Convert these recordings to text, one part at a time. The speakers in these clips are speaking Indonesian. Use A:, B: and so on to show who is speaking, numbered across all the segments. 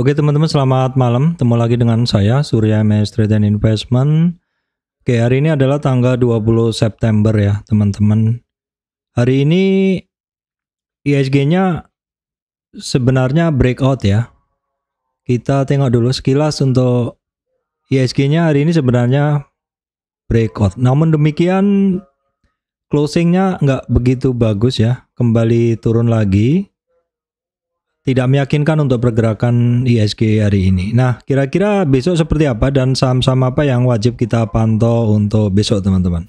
A: Oke teman-teman selamat malam, temu lagi dengan saya Surya Maestri dan Investment. Oke hari ini adalah tanggal 20 September ya teman-teman. Hari ini ISG-nya sebenarnya breakout ya. Kita tengok dulu sekilas untuk ISG-nya hari ini sebenarnya breakout. Namun demikian closing-nya nggak begitu bagus ya, kembali turun lagi tidak meyakinkan untuk pergerakan ISG hari ini. Nah, kira-kira besok seperti apa dan saham-saham apa yang wajib kita pantau untuk besok, teman-teman?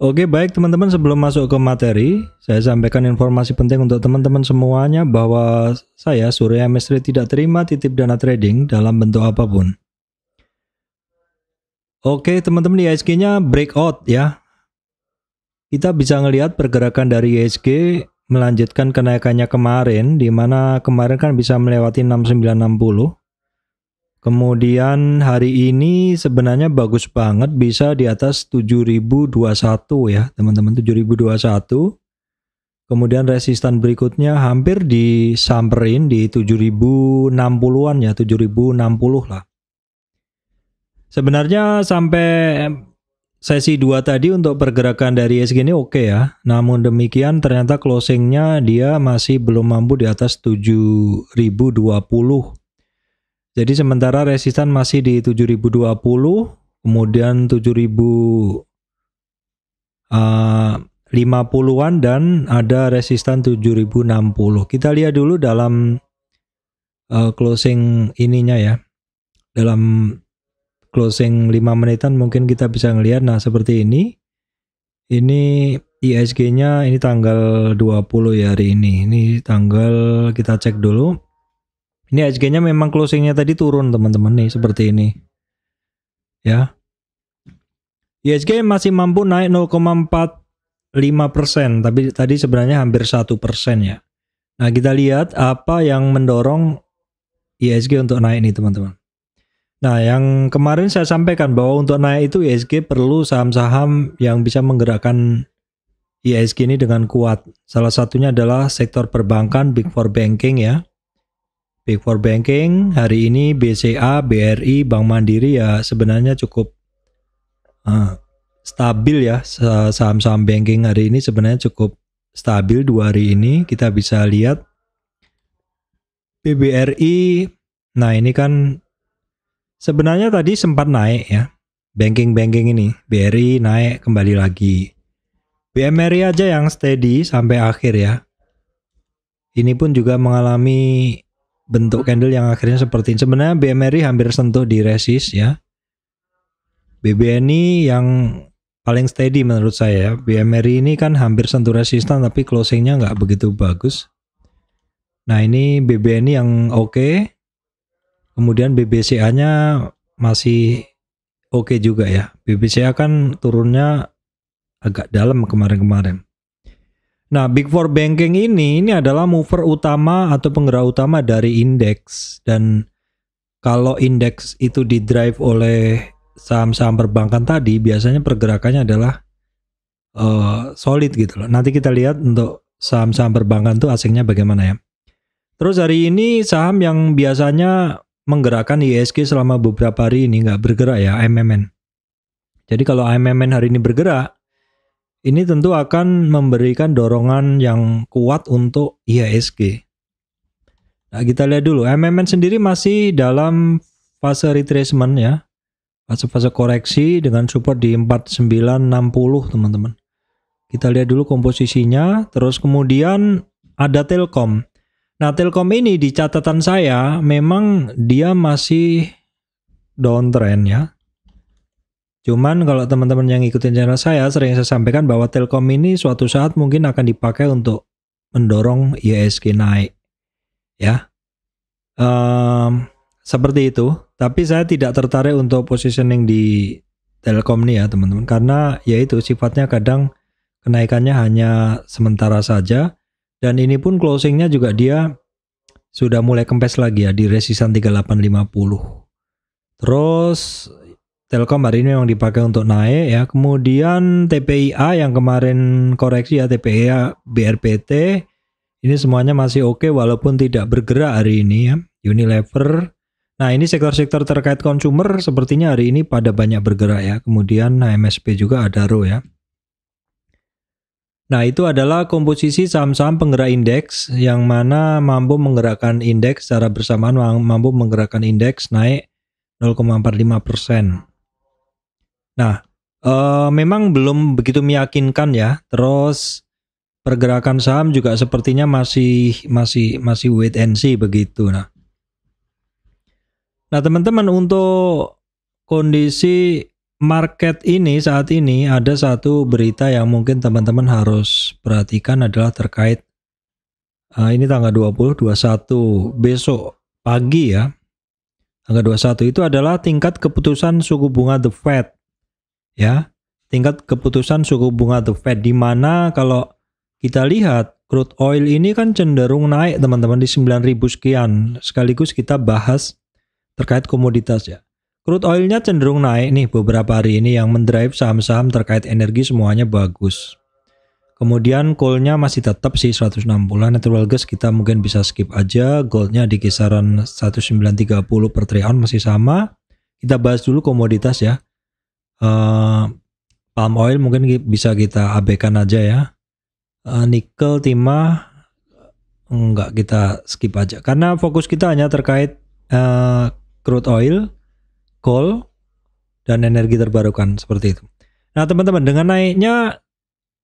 A: Oke baik teman-teman sebelum masuk ke materi saya sampaikan informasi penting untuk teman-teman semuanya bahwa saya Surya Mestri, tidak terima titip dana trading dalam bentuk apapun. Oke teman-teman di IHSG-nya breakout ya. Kita bisa melihat pergerakan dari IHSG melanjutkan kenaikannya kemarin, di mana kemarin kan bisa melewati 6960. Kemudian hari ini sebenarnya bagus banget bisa di atas 7021 ya teman-teman 7021. Kemudian resistan berikutnya hampir disamperin di 7060-an ya 7060 lah. Sebenarnya sampai sesi 2 tadi untuk pergerakan dari ESG ini oke okay ya. Namun demikian ternyata closingnya dia masih belum mampu di atas 7020. Jadi sementara resistan masih di 7020, kemudian 7000 uh, 50-an dan ada resistan 7060. Kita lihat dulu dalam uh, closing ininya ya. Dalam closing 5 menitan mungkin kita bisa ngelihat nah seperti ini ini ISG-nya ini tanggal 20 ya hari ini ini tanggal kita cek dulu ini ISG-nya memang closing nya tadi turun teman-teman nih seperti ini ya ISG masih mampu naik 0,45% tapi tadi sebenarnya hampir 1% ya Nah, kita lihat apa yang mendorong ISG untuk naik nih, teman-teman. Nah, yang kemarin saya sampaikan bahwa untuk naik itu ISG perlu saham-saham yang bisa menggerakkan ISG ini dengan kuat. Salah satunya adalah sektor perbankan Big Four Banking ya. Big Four Banking hari ini BCA, BRI, Bank Mandiri ya sebenarnya cukup uh, stabil ya saham-saham banking hari ini sebenarnya cukup stabil dua hari ini kita bisa lihat BBRI nah ini kan Sebenarnya tadi sempat naik ya. Banking-banking ini, BRI naik kembali lagi. BMRI aja yang steady sampai akhir ya. Ini pun juga mengalami bentuk candle yang akhirnya seperti ini. Sebenarnya BMRI hampir sentuh di resist ya. BBNI yang paling steady menurut saya. Ya. BMRI ini kan hampir sentuh resistan tapi closingnya nggak begitu bagus. Nah ini BBNI yang oke. Okay. Kemudian BBCA-nya masih oke okay juga ya. BBCA kan turunnya agak dalam kemarin-kemarin. Nah, Big Four Banking ini ini adalah mover utama atau penggerak utama dari indeks dan kalau indeks itu didrive oleh saham-saham perbankan tadi, biasanya pergerakannya adalah uh, solid gitu loh. Nanti kita lihat untuk saham-saham perbankan tuh asingnya bagaimana ya. Terus hari ini saham yang biasanya menggerakkan ISG selama beberapa hari ini nggak bergerak ya mmn Jadi kalau mmn hari ini bergerak, ini tentu akan memberikan dorongan yang kuat untuk IHSG. Nah, kita lihat dulu, MMN sendiri masih dalam fase retracement ya. Fase-fase koreksi dengan support di 4960, teman-teman. Kita lihat dulu komposisinya, terus kemudian ada Telkom. Nah, Telkom ini di catatan saya memang dia masih downtrend ya. Cuman kalau teman-teman yang ikutin channel saya sering saya sampaikan bahwa Telkom ini suatu saat mungkin akan dipakai untuk mendorong ISG naik. Ya. Um, seperti itu, tapi saya tidak tertarik untuk positioning di Telkom nih ya, teman-teman, karena yaitu sifatnya kadang kenaikannya hanya sementara saja dan ini pun closingnya juga dia sudah mulai kempes lagi ya di resistan 3850. Terus Telkom hari ini memang dipakai untuk naik ya. Kemudian TPIA yang kemarin koreksi ya TPIA BRPT ini semuanya masih oke okay, walaupun tidak bergerak hari ini ya. Unilever. Nah ini sektor-sektor terkait consumer sepertinya hari ini pada banyak bergerak ya. Kemudian MSP juga ada row ya. Nah, itu adalah komposisi saham-saham penggerak indeks yang mana mampu menggerakkan indeks secara bersamaan mampu menggerakkan indeks naik 0,45%. Nah, e, memang belum begitu meyakinkan ya. Terus pergerakan saham juga sepertinya masih masih masih wait and see begitu. Nah, nah teman-teman untuk kondisi market ini saat ini ada satu berita yang mungkin teman-teman harus perhatikan adalah terkait uh, ini tanggal 20 21 besok pagi ya. Tanggal 21 itu adalah tingkat keputusan suku bunga The Fed. Ya, tingkat keputusan suku bunga The Fed di mana kalau kita lihat crude oil ini kan cenderung naik teman-teman di 9000 sekian. Sekaligus kita bahas terkait komoditas ya. Crude oilnya cenderung naik nih beberapa hari ini yang mendrive saham-saham terkait energi semuanya bagus. Kemudian coalnya masih tetap sih 160, natural gas kita mungkin bisa skip aja, goldnya di kisaran 1930 per trion masih sama. Kita bahas dulu komoditas ya. Uh, palm oil mungkin bisa kita abaikan aja ya. Uh, nikel, timah, enggak kita skip aja. Karena fokus kita hanya terkait uh, crude oil, coal, dan energi terbarukan seperti itu. Nah teman-teman dengan naiknya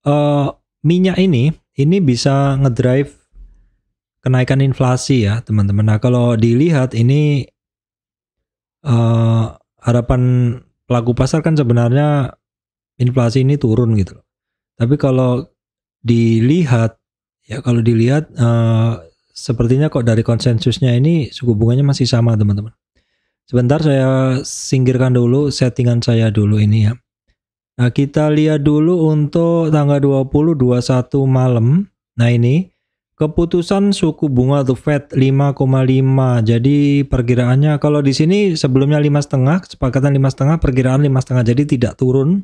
A: uh, minyak ini, ini bisa ngedrive kenaikan inflasi ya teman-teman. Nah kalau dilihat ini uh, harapan pelaku pasar kan sebenarnya inflasi ini turun gitu loh. Tapi kalau dilihat ya kalau dilihat uh, sepertinya kok dari konsensusnya ini suku bunganya masih sama teman-teman. Sebentar saya singkirkan dulu settingan saya dulu ini ya. Nah, kita lihat dulu untuk tanggal 20 21 malam. Nah, ini keputusan suku bunga The Fed 5,5. Jadi perkiraannya kalau di sini sebelumnya 5,5, kesepakatan 5,5, perkiraan 5,5 jadi tidak turun.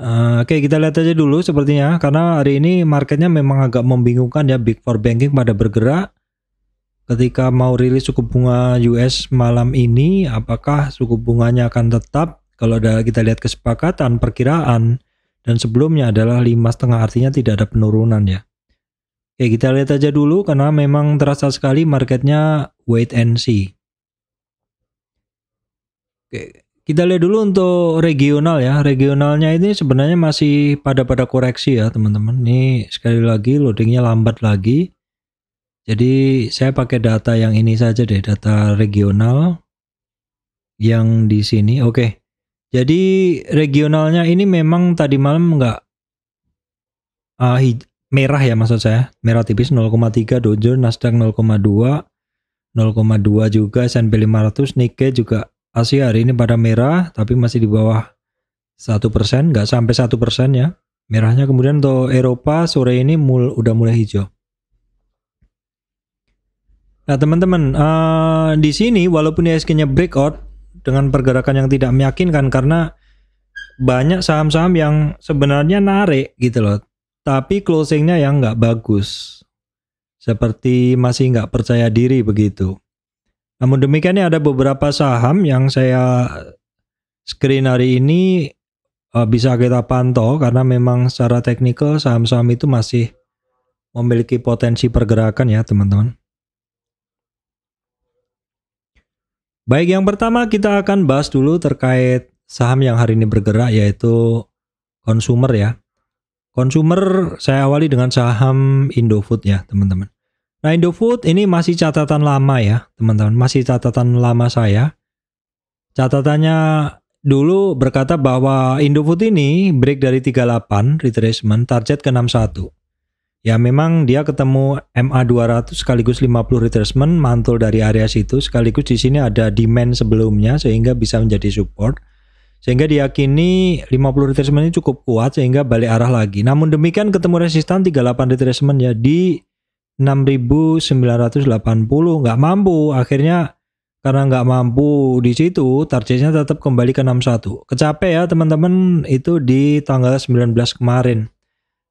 A: Uh, Oke, okay, kita lihat aja dulu sepertinya karena hari ini marketnya memang agak membingungkan ya Big Four Banking pada bergerak ketika mau rilis suku bunga US malam ini apakah suku bunganya akan tetap kalau ada kita lihat kesepakatan perkiraan dan sebelumnya adalah lima setengah artinya tidak ada penurunan ya Oke kita lihat aja dulu karena memang terasa sekali marketnya wait and see Oke kita lihat dulu untuk regional ya regionalnya ini sebenarnya masih pada pada koreksi ya teman-teman ini sekali lagi loadingnya lambat lagi jadi saya pakai data yang ini saja deh, data regional yang di sini. Oke. Okay. Jadi regionalnya ini memang tadi malam nggak uh, merah ya maksud saya. Merah tipis 0,3 Dojo, Nasdaq 0,2, 0,2 juga S&P 500, Nikkei juga Asia hari ini pada merah tapi masih di bawah 1%, nggak sampai 1% ya. Merahnya kemudian untuk Eropa sore ini mul udah mulai hijau. Nah teman-teman uh, di sini walaupun ISG-nya breakout dengan pergerakan yang tidak meyakinkan karena banyak saham-saham yang sebenarnya narik gitu loh, tapi closingnya yang nggak bagus, seperti masih nggak percaya diri begitu. Namun demikian ada beberapa saham yang saya screen hari ini uh, bisa kita pantau karena memang secara teknikal saham-saham itu masih memiliki potensi pergerakan ya teman-teman. Baik, yang pertama kita akan bahas dulu terkait saham yang hari ini bergerak yaitu consumer ya. consumer saya awali dengan saham Indofood ya, teman-teman. Nah, Indofood ini masih catatan lama ya, teman-teman. Masih catatan lama saya. Catatannya dulu berkata bahwa Indofood ini break dari 38 retracement target ke 61. Ya memang dia ketemu MA200 sekaligus 50 retracement mantul dari area situ sekaligus di sini ada demand sebelumnya sehingga bisa menjadi support. Sehingga diyakini 50 retracement ini cukup kuat sehingga balik arah lagi. Namun demikian ketemu resistan 38 retracement ya di 6980 nggak mampu akhirnya karena nggak mampu di situ targetnya tetap kembali ke 61. Kecape ya teman-teman itu di tanggal 19 kemarin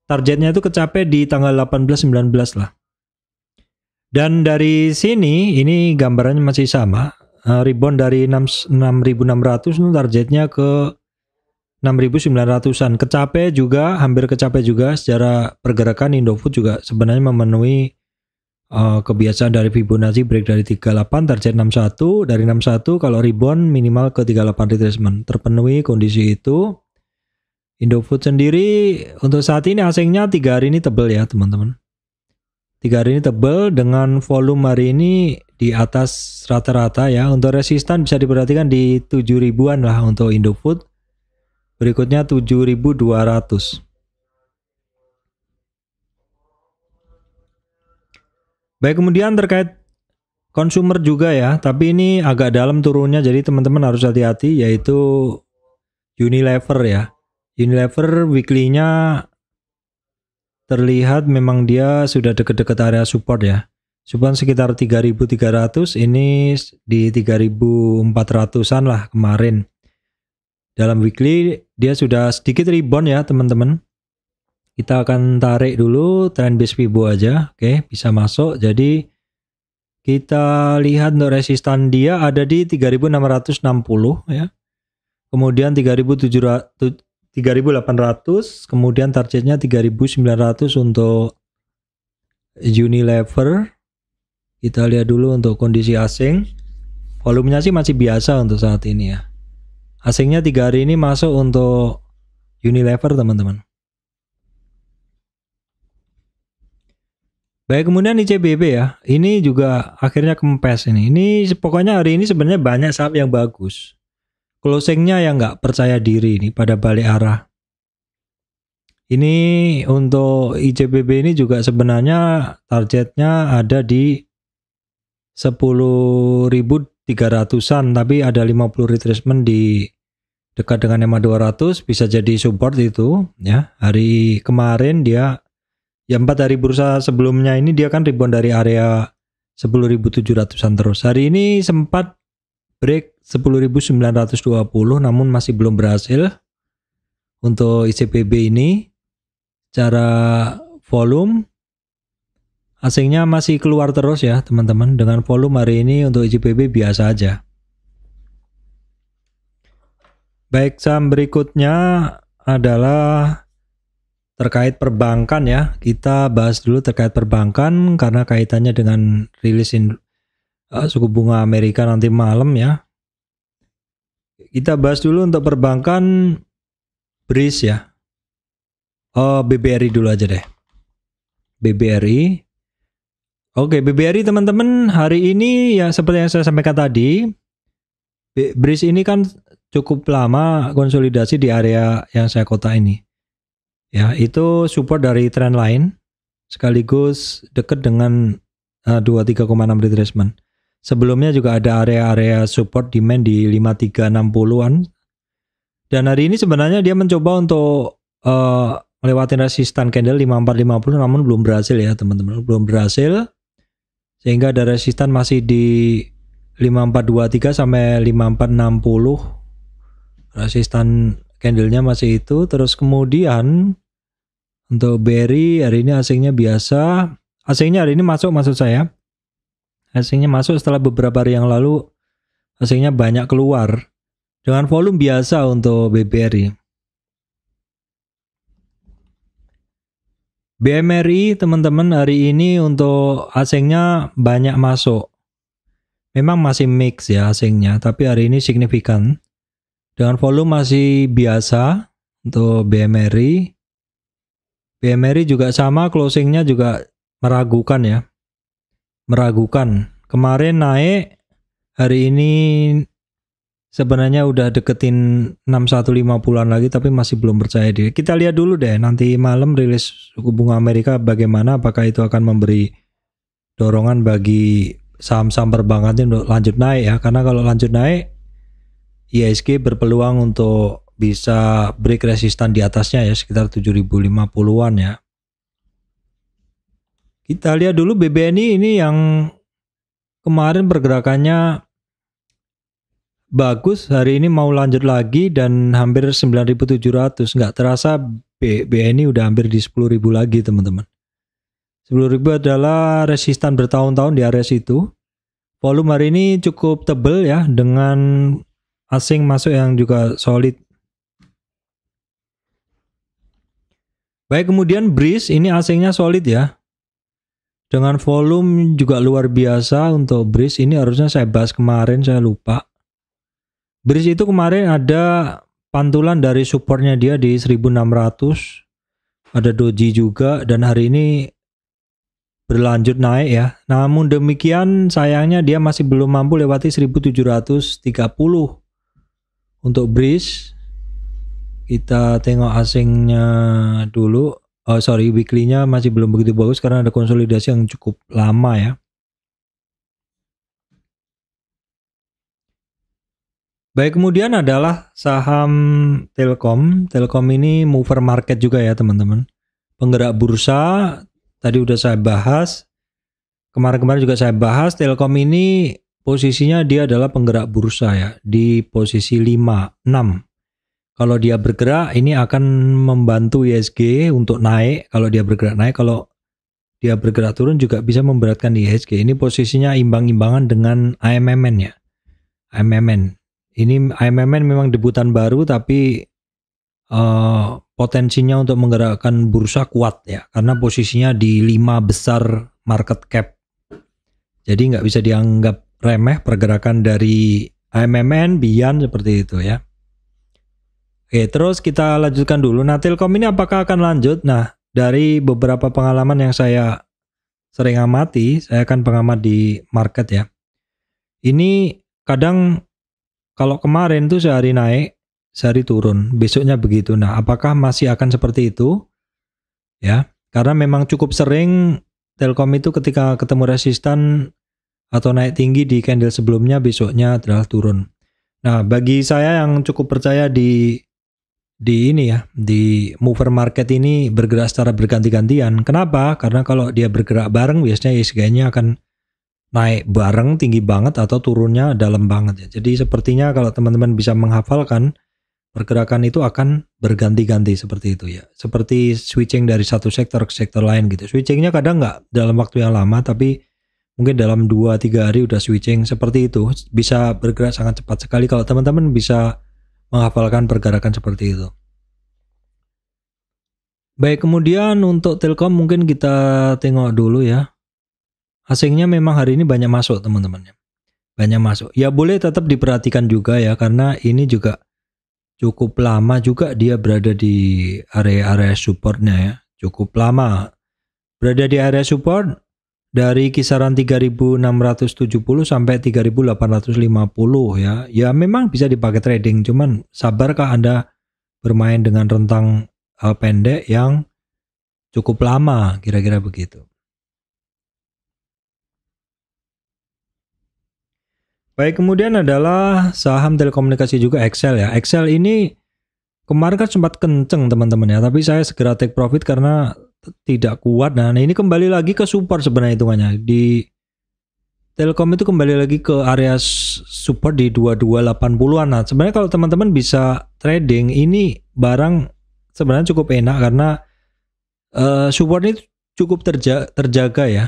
A: targetnya itu kecapai di tanggal 18-19 lah. Dan dari sini ini gambarannya masih sama. Eh, Ribon rebound dari 6600 itu targetnya ke 6900-an. Kecapai juga, hampir kecapai juga secara pergerakan Indofood juga sebenarnya memenuhi uh, kebiasaan dari Fibonacci break dari 38 target 61 dari 61 kalau rebound minimal ke 38 retracement. Terpenuhi kondisi itu Indofood sendiri untuk saat ini asingnya tiga hari ini tebel ya teman-teman. Tiga hari ini tebel dengan volume hari ini di atas rata-rata ya. Untuk resistan bisa diperhatikan di 7 ribuan lah untuk Indofood. Berikutnya 7200. Baik kemudian terkait konsumer juga ya, tapi ini agak dalam turunnya jadi teman-teman harus hati-hati yaitu Unilever ya. Unilever weekly-nya terlihat memang dia sudah dekat-dekat area support ya. Support sekitar 3.300 ini di 3.400an lah kemarin. Dalam weekly dia sudah sedikit rebound ya teman-teman. Kita akan tarik dulu trend base Fibo aja. Oke, bisa masuk. Jadi kita lihat untuk resistan dia ada di 3.660 ya. Kemudian 3.700 3800 kemudian targetnya 3900 untuk Unilever kita lihat dulu untuk kondisi asing volumenya sih masih biasa untuk saat ini ya asingnya tiga hari ini masuk untuk Unilever teman-teman baik kemudian ICBB ya ini juga akhirnya kempes ini ini pokoknya hari ini sebenarnya banyak saham yang bagus Closingnya yang nggak percaya diri ini pada balik arah. Ini untuk ICBB ini juga sebenarnya targetnya ada di 10.300-an tapi ada 50 retracement di dekat dengan EMA 200 bisa jadi support itu ya. Hari kemarin dia ya empat hari bursa sebelumnya ini dia kan rebound dari area 10.700an terus. Hari ini sempat break 10.920 namun masih belum berhasil untuk ICPB ini cara volume asingnya masih keluar terus ya teman-teman dengan volume hari ini untuk ICPB biasa aja baik saham berikutnya adalah terkait perbankan ya kita bahas dulu terkait perbankan karena kaitannya dengan rilis Ah, suku bunga Amerika nanti malam ya. Kita bahas dulu untuk perbankan BRIS ya. Oh, BBRI dulu aja deh. BBRI. Oke, BBRI teman-teman hari ini ya seperti yang saya sampaikan tadi, BRIS ini kan cukup lama konsolidasi di area yang saya kota ini. Ya, itu support dari trend line sekaligus dekat dengan uh, eh, 23,6 retracement. Sebelumnya juga ada area-area support demand di 5360-an. Dan hari ini sebenarnya dia mencoba untuk uh, eh, melewati resistan candle 5450 namun belum berhasil ya teman-teman. Belum berhasil. Sehingga ada resistan masih di 5423 sampai 5460. Resistan candlenya masih itu. Terus kemudian untuk Berry hari ini asingnya biasa. Asingnya hari ini masuk maksud saya asingnya masuk setelah beberapa hari yang lalu asingnya banyak keluar dengan volume biasa untuk BBRI. BMRI teman-teman hari ini untuk asingnya banyak masuk. Memang masih mix ya asingnya, tapi hari ini signifikan. Dengan volume masih biasa untuk BMRI. BMRI juga sama, closingnya juga meragukan ya meragukan. Kemarin naik, hari ini sebenarnya udah deketin 6150-an lagi tapi masih belum percaya diri. Kita lihat dulu deh nanti malam rilis suku bunga Amerika bagaimana apakah itu akan memberi dorongan bagi saham-saham perbankan untuk lanjut naik ya karena kalau lanjut naik ISG berpeluang untuk bisa break resistan di atasnya ya sekitar 7050-an ya kita lihat dulu BBNI ini yang kemarin pergerakannya bagus hari ini mau lanjut lagi dan hampir 9.700 nggak terasa BNI udah hampir di 10.000 lagi teman-teman 10.000 adalah resistan bertahun-tahun di area situ volume hari ini cukup tebel ya dengan asing masuk yang juga solid baik kemudian breeze ini asingnya solid ya dengan volume juga luar biasa untuk bridge. ini harusnya saya bahas kemarin saya lupa Bridge itu kemarin ada pantulan dari supportnya dia di 1600 ada doji juga dan hari ini berlanjut naik ya namun demikian sayangnya dia masih belum mampu lewati 1730 untuk bridge. kita tengok asingnya dulu uh, sorry weekly-nya masih belum begitu bagus karena ada konsolidasi yang cukup lama ya. Baik, kemudian adalah saham Telkom. Telkom ini mover market juga ya, teman-teman. Penggerak bursa tadi udah saya bahas. Kemarin-kemarin juga saya bahas Telkom ini posisinya dia adalah penggerak bursa ya di posisi 5, 6 kalau dia bergerak ini akan membantu ISG untuk naik kalau dia bergerak naik kalau dia bergerak turun juga bisa memberatkan ISG. Ini posisinya imbang-imbangan dengan AMMN ya. AMMN. Ini AMMN memang debutan baru tapi uh, potensinya untuk menggerakkan bursa kuat ya karena posisinya di lima besar market cap. Jadi nggak bisa dianggap remeh pergerakan dari AMMN, Bian seperti itu ya. Oke, terus kita lanjutkan dulu. Nah, Telkom ini apakah akan lanjut? Nah, dari beberapa pengalaman yang saya sering amati, saya akan pengamat di market ya. Ini kadang kalau kemarin tuh sehari naik, sehari turun, besoknya begitu. Nah, apakah masih akan seperti itu? Ya, karena memang cukup sering Telkom itu ketika ketemu resistan atau naik tinggi di candle sebelumnya, besoknya adalah turun. Nah, bagi saya yang cukup percaya di di ini ya di mover market ini bergerak secara berganti-gantian. Kenapa? Karena kalau dia bergerak bareng biasanya ISG-nya e akan naik bareng tinggi banget atau turunnya dalam banget ya. Jadi sepertinya kalau teman-teman bisa menghafalkan pergerakan itu akan berganti-ganti seperti itu ya. Seperti switching dari satu sektor ke sektor lain gitu. Switchingnya kadang nggak dalam waktu yang lama tapi mungkin dalam 2-3 hari udah switching seperti itu bisa bergerak sangat cepat sekali kalau teman-teman bisa menghafalkan pergerakan seperti itu. Baik, kemudian untuk Telkom mungkin kita tengok dulu ya. Asingnya memang hari ini banyak masuk teman-teman Banyak masuk. Ya boleh tetap diperhatikan juga ya karena ini juga cukup lama juga dia berada di area-area supportnya ya. Cukup lama berada di area support dari kisaran 3670 sampai 3850 ya. Ya memang bisa dipakai trading, cuman sabarkah Anda bermain dengan rentang uh, pendek yang cukup lama, kira-kira begitu. Baik, kemudian adalah saham telekomunikasi juga Excel ya. Excel ini kemarin kan sempat kenceng teman-teman ya, tapi saya segera take profit karena tidak kuat. Nah, ini kembali lagi ke support sebenarnya hitungannya. Di Telkom itu kembali lagi ke area support di 2280-an. Nah, sebenarnya kalau teman-teman bisa trading, ini barang sebenarnya cukup enak karena uh, support ini cukup terja terjaga ya.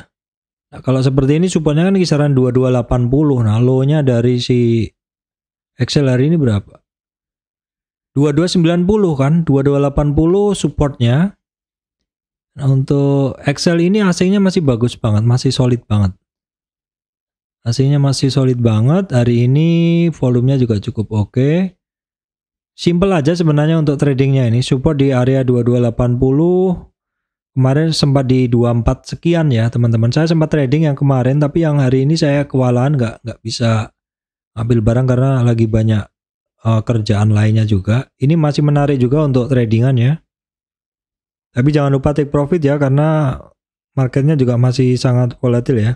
A: Nah, kalau seperti ini supportnya kan kisaran 2280. Nah, low-nya dari si Excel hari ini berapa? 2290 kan, 2280 supportnya. Nah, untuk Excel ini AC-nya masih bagus banget, masih solid banget. AC-nya masih solid banget. Hari ini volumenya juga cukup oke. Okay. Simple aja sebenarnya untuk tradingnya ini. Support di area 2280. Kemarin sempat di 24 sekian ya teman-teman. Saya sempat trading yang kemarin tapi yang hari ini saya kewalahan nggak nggak bisa ambil barang karena lagi banyak uh, kerjaan lainnya juga. Ini masih menarik juga untuk tradingan ya. Tapi jangan lupa take profit ya karena marketnya juga masih sangat volatil ya.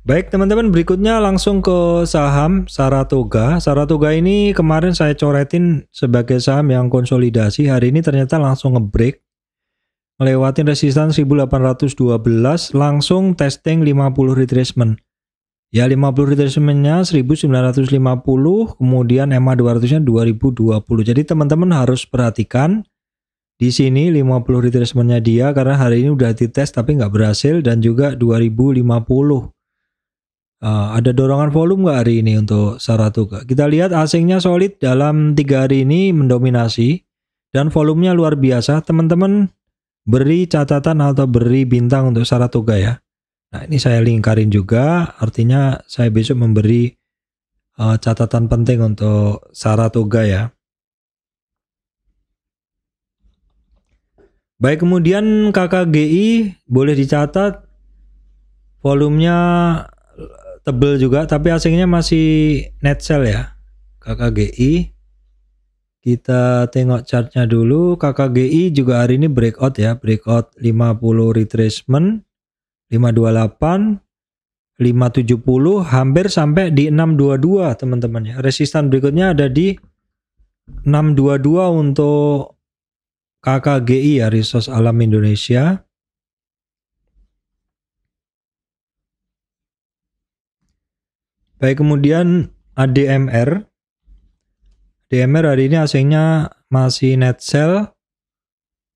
A: Baik teman-teman berikutnya langsung ke saham Saratoga. Saratoga ini kemarin saya coretin sebagai saham yang konsolidasi. Hari ini ternyata langsung ngebreak. Melewati resisten 1812 langsung testing 50 retracement. Ya 50 retracement-nya 1950, kemudian MA 200-nya 2020. Jadi teman-teman harus perhatikan di sini 50 retracement-nya dia karena hari ini udah dites tapi nggak berhasil dan juga 2050. Uh, eh, ada dorongan volume nggak hari ini untuk Saratoga? Kita lihat asingnya solid dalam tiga hari ini mendominasi dan volumenya luar biasa. Teman-teman beri catatan atau beri bintang untuk Saratoga ya. Nah, ini saya lingkarin juga, artinya saya besok memberi uh, catatan penting untuk Saratoga ya. Baik, kemudian KKGI boleh dicatat volumenya eh, tebel juga, tapi asingnya masih net sell ya. KKGI kita tengok chartnya dulu. KKGI juga hari ini breakout ya, breakout 50 retracement 528 570 hampir sampai di 622 teman-teman ya. Resistan berikutnya ada di 622 untuk KKGI ya Resource Alam Indonesia. Baik kemudian ADMR. ADMR hari ini aslinya masih net sell.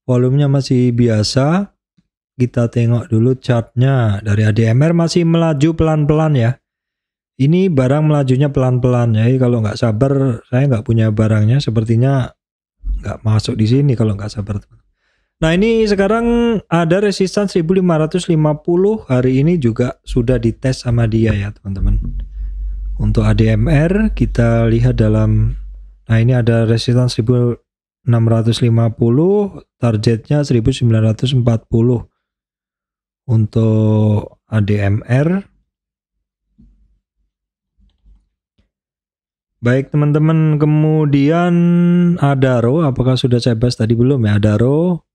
A: Volumenya masih biasa. Kita tengok dulu chartnya dari ADMR masih melaju pelan-pelan ya. Ini barang melajunya pelan-pelan ya. Kalau nggak sabar, saya nggak punya barangnya. Sepertinya nggak masuk di sini kalau nggak sabar. Nah ini sekarang ada resistance 1550 hari ini juga sudah dites sama dia ya teman-teman. Untuk ADMR kita lihat dalam nah ini ada resistance 1650 targetnya 1940 untuk ADMR. Baik teman-teman, kemudian Adaro, apakah sudah saya bahas tadi belum ya Adaro?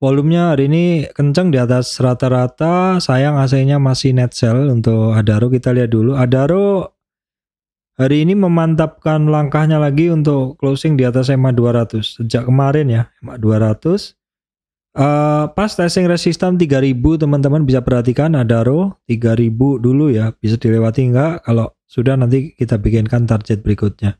A: Volumenya hari ini kencang di atas rata-rata, sayang AC-nya masih net sell untuk Adaro, kita lihat dulu. Adaro hari ini memantapkan langkahnya lagi untuk closing di atas EMA 200, sejak kemarin ya, EMA 200. Uh, pas testing resistance 3000 teman-teman bisa perhatikan ada row 3000 dulu ya bisa dilewati enggak kalau sudah nanti kita bikinkan target berikutnya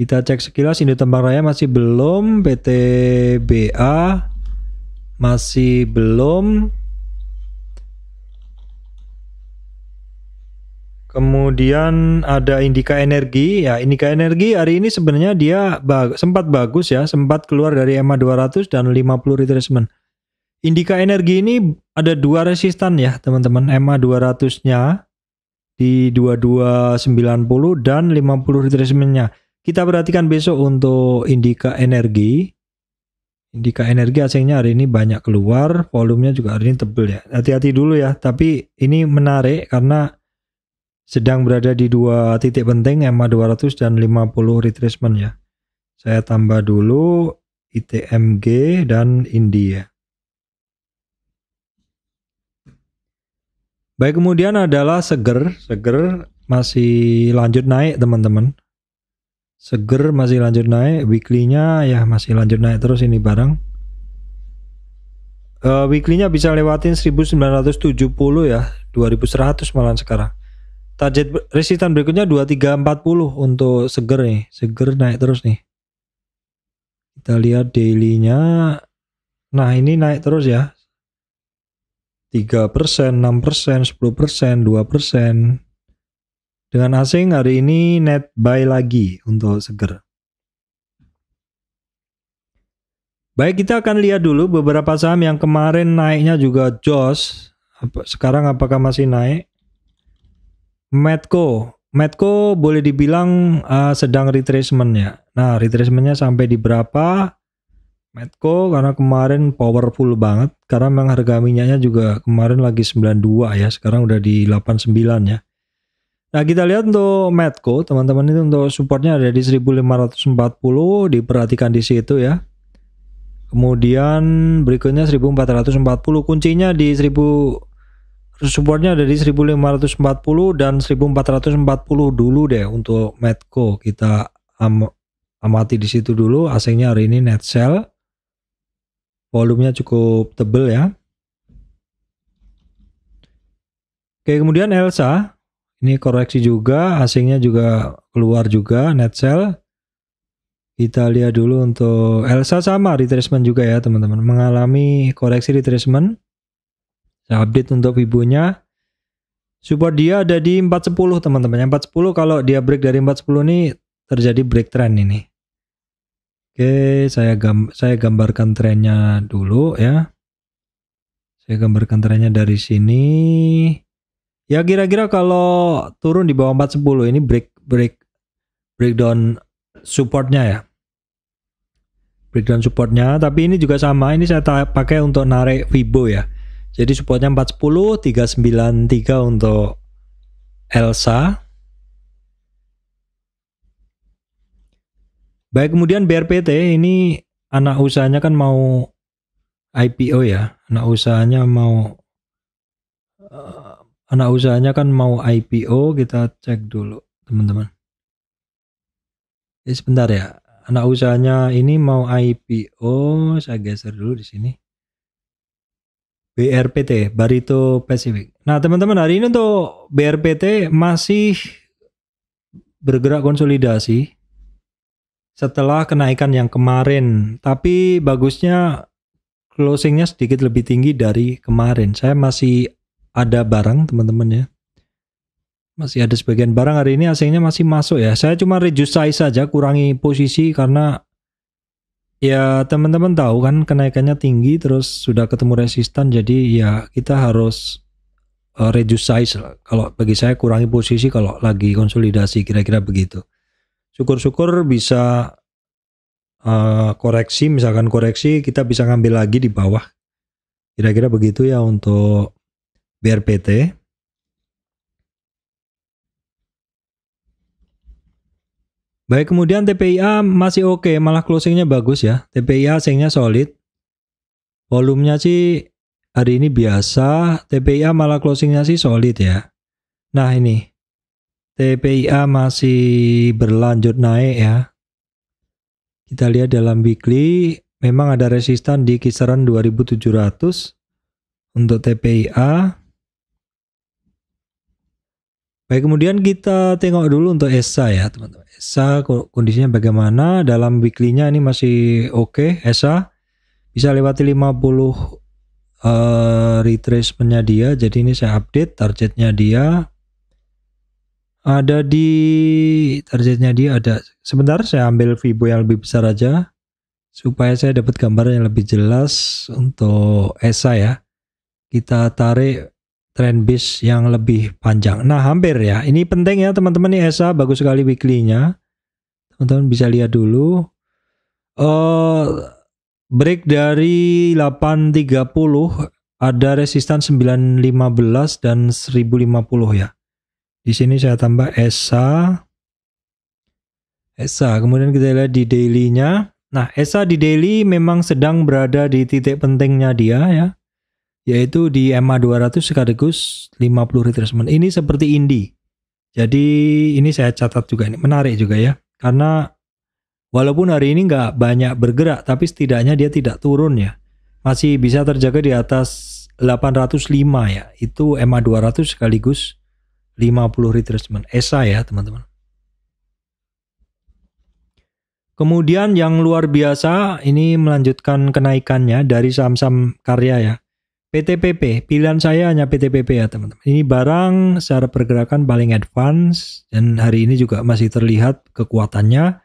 A: kita cek sekilas Indo Tembang Raya masih belum PTBA masih belum Kemudian ada indika energi, ya indika energi hari ini sebenarnya dia bag sempat bagus ya, sempat keluar dari EMA 200 dan 50 retracement. Indika energi ini ada dua resistan ya teman-teman, EMA 200-nya di 2290 dan 50 retracement-nya. Kita perhatikan besok untuk indika energi. Indika energi asingnya hari ini banyak keluar, volumenya juga hari ini tebel ya. Hati-hati dulu ya, tapi ini menarik karena sedang berada di dua titik penting MA 200 dan 50 retracement ya. Saya tambah dulu ITMG dan India. Baik kemudian adalah seger, seger masih lanjut naik teman-teman. Seger masih lanjut naik, weekly-nya ya masih lanjut naik terus ini barang. Uh, weekly-nya bisa lewatin 1970 ya, 2100 malah sekarang target resistan berikutnya 2340 untuk seger nih seger naik terus nih kita lihat dailynya nah ini naik terus ya 3%, 6%, 10%, 2% dengan asing hari ini net buy lagi untuk seger Baik, kita akan lihat dulu beberapa saham yang kemarin naiknya juga jos. Sekarang apakah masih naik? Medco. Medco boleh dibilang uh, sedang retracement ya. Nah, retracementnya sampai di berapa? Medco karena kemarin powerful banget karena memang harga minyaknya juga kemarin lagi 92 ya, sekarang udah di 89 ya. Nah, kita lihat untuk Medco, teman-teman itu untuk supportnya ada di 1540, diperhatikan di situ ya. Kemudian berikutnya 1440, kuncinya di 1000 supportnya ada di 1540 dan 1440 dulu deh untuk Medco kita am amati di situ dulu asingnya hari ini net sell volumenya cukup tebel ya oke kemudian Elsa ini koreksi juga asingnya juga keluar juga net sell kita lihat dulu untuk Elsa sama retracement juga ya teman-teman mengalami koreksi retracement saya update untuk Vibonya. Support dia ada di 410 teman-teman. Yang 410 kalau dia break dari 410 ini terjadi break trend ini. Oke, saya gam saya gambarkan trennya dulu ya. Saya gambarkan trennya dari sini. Ya kira-kira kalau turun di bawah 410 ini break break breakdown supportnya ya breakdown supportnya tapi ini juga sama ini saya pakai untuk narik fibo ya jadi supportnya 410, 393 untuk Elsa. Baik, kemudian BRPT ini anak usahanya kan mau IPO ya. Anak usahanya mau uh, anak usahanya kan mau IPO, kita cek dulu, teman-teman. Ya, sebentar ya. Anak usahanya ini mau IPO, saya geser dulu di sini. BRPT, Barito Pacific. Nah, teman-teman, hari ini untuk BRPT masih bergerak konsolidasi setelah kenaikan yang kemarin. Tapi bagusnya closingnya sedikit lebih tinggi dari kemarin. Saya masih ada barang, teman-teman ya. Masih ada sebagian barang hari ini asingnya masih masuk ya. Saya cuma reduce size saja, kurangi posisi karena Ya teman-teman tahu kan kenaikannya tinggi terus sudah ketemu resistan jadi ya kita harus uh, reduce size lah. Kalau bagi saya kurangi posisi kalau lagi konsolidasi kira-kira begitu. Syukur-syukur bisa uh, koreksi misalkan koreksi kita bisa ngambil lagi di bawah. Kira-kira begitu ya untuk BRPT. Baik, kemudian TPIA masih oke, okay, malah closingnya bagus ya. TPIA asingnya solid. Volumenya sih hari ini biasa, TPIA malah closingnya sih solid ya. Nah ini, TPIA masih berlanjut naik ya. Kita lihat dalam weekly, memang ada resistan di kisaran 2700 untuk TPIA. Baik, kemudian kita tengok dulu untuk ESA ya, teman-teman. ESA kondisinya bagaimana? Dalam weekly-nya ini masih oke, okay, ESA. Bisa lewati 50 uh, eh, retracement-nya dia. Jadi ini saya update targetnya dia. Ada di targetnya dia ada. Sebentar saya ambil Vibo yang lebih besar aja supaya saya dapat gambar yang lebih jelas untuk ESA ya. Kita tarik trend bis yang lebih panjang. Nah, hampir ya. Ini penting ya teman-teman nih ESA bagus sekali weekly-nya. Teman-teman bisa lihat dulu. Uh, break dari 830 ada resistan 915 dan 1050 ya. Di sini saya tambah ESA. ESA, kemudian kita lihat di daily-nya. Nah, ESA di daily memang sedang berada di titik pentingnya dia ya yaitu di ma 200 sekaligus 50 retracement. Ini seperti Indi. Jadi ini saya catat juga ini menarik juga ya. Karena walaupun hari ini nggak banyak bergerak tapi setidaknya dia tidak turun ya. Masih bisa terjaga di atas 805 ya. Itu ma 200 sekaligus 50 retracement. ESA ya teman-teman. Kemudian yang luar biasa ini melanjutkan kenaikannya dari saham-saham karya ya. PTPP, pilihan saya hanya PTPP ya teman-teman. Ini barang secara pergerakan paling advance dan hari ini juga masih terlihat kekuatannya.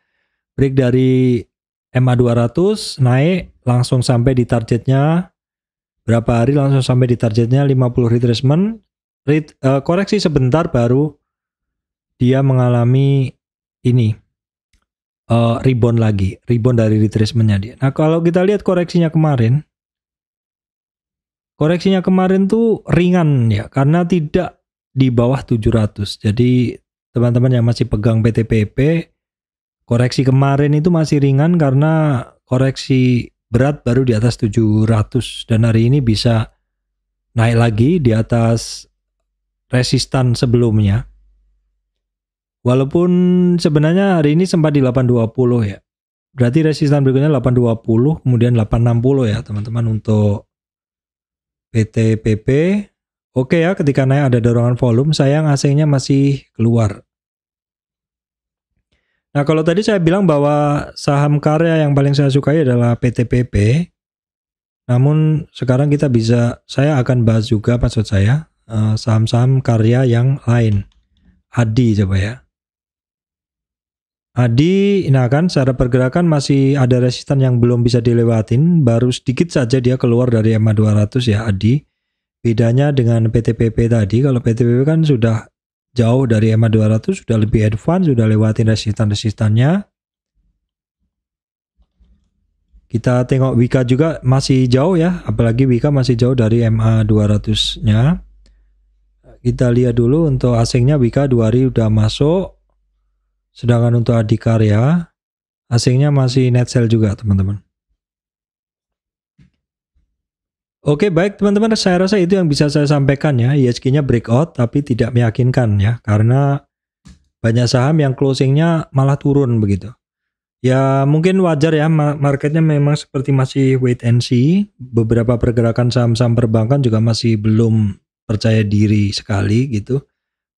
A: Break dari MA 200 naik langsung sampai di targetnya berapa hari langsung sampai di targetnya 50 retracement. Ret, uh, eh, koreksi sebentar baru dia mengalami ini uh, rebound lagi, rebound dari retracementnya dia. Nah kalau kita lihat koreksinya kemarin Koreksinya kemarin tuh ringan ya karena tidak di bawah 700. Jadi teman-teman yang masih pegang PTPP koreksi kemarin itu masih ringan karena koreksi berat baru di atas 700 dan hari ini bisa naik lagi di atas resistan sebelumnya. Walaupun sebenarnya hari ini sempat di 820 ya. Berarti resistan berikutnya 820 kemudian 860 ya teman-teman untuk PTPP, Oke ya, ketika naik ada dorongan volume, sayang AC-nya masih keluar. Nah, kalau tadi saya bilang bahwa saham karya yang paling saya sukai adalah PTPP, Namun sekarang kita bisa, saya akan bahas juga maksud saya eh, saham-saham karya yang lain. Adi coba ya. Adi, nah kan secara pergerakan masih ada resistan yang belum bisa dilewatin, baru sedikit saja dia keluar dari ma 200 ya Adi. Bedanya dengan PTPP tadi, kalau PTPP kan sudah jauh dari ma 200, sudah lebih advance, sudah lewatin resisten-resistennya. Kita tengok Wika juga masih jauh ya, apalagi Wika masih jauh dari MA 200-nya. Kita lihat dulu untuk asingnya Wika 2 hari udah masuk, Sedangkan untuk Adikarya, asingnya masih net sale juga teman-teman. Oke baik teman-teman, saya rasa itu yang bisa saya sampaikan ya. IHG-nya breakout tapi tidak meyakinkan ya, karena banyak saham yang closingnya malah turun begitu. Ya mungkin wajar ya, marketnya memang seperti masih wait and see. Beberapa pergerakan saham-saham perbankan juga masih belum percaya diri sekali gitu.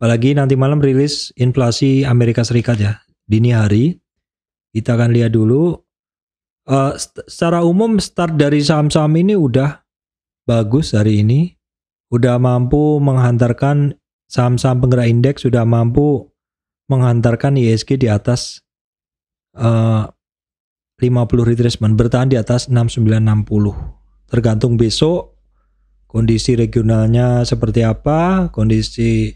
A: Apalagi nanti malam rilis inflasi Amerika Serikat ya, dini hari. Kita akan lihat dulu. Uh, secara umum start dari saham-saham ini udah bagus hari ini. Udah mampu menghantarkan saham-saham penggerak indeks sudah mampu menghantarkan ISG di atas eh, uh, 50 retracement bertahan di atas 6960. Tergantung besok kondisi regionalnya seperti apa, kondisi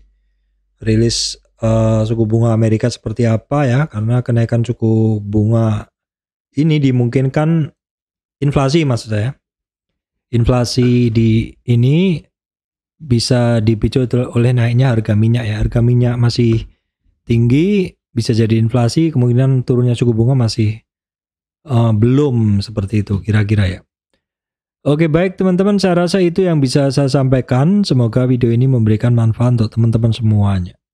A: rilis uh, suku bunga Amerika seperti apa ya karena kenaikan suku bunga ini dimungkinkan inflasi maksud saya inflasi di ini bisa dipicu oleh naiknya harga minyak ya harga minyak masih tinggi bisa jadi inflasi kemungkinan turunnya suku bunga masih uh, belum seperti itu kira-kira ya Oke baik teman-teman saya rasa itu yang bisa saya sampaikan. Semoga video ini memberikan manfaat untuk teman-teman semuanya.